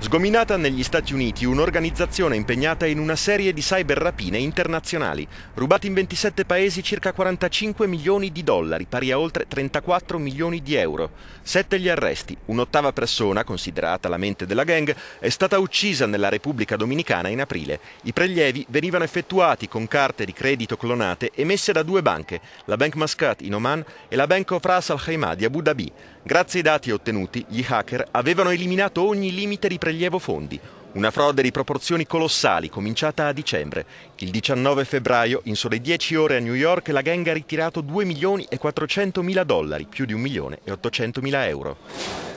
Sgominata negli Stati Uniti un'organizzazione impegnata in una serie di cyberrapine internazionali, rubati in 27 paesi circa 45 milioni di dollari, pari a oltre 34 milioni di euro. Sette gli arresti, un'ottava persona, considerata la mente della gang, è stata uccisa nella Repubblica Dominicana in aprile. I prelievi venivano effettuati con carte di credito clonate emesse da due banche, la Bank Muscat in Oman e la Bank of Ras Al Khaimah di Abu Dhabi. Grazie ai dati ottenuti, gli hacker avevano eliminato ogni limite di prelievo fondi. Una frode di proporzioni colossali cominciata a dicembre. Il 19 febbraio, in sole 10 ore a New York, la gang ha ritirato 2 milioni e 400 mila dollari, più di 1 milione e 800 mila euro.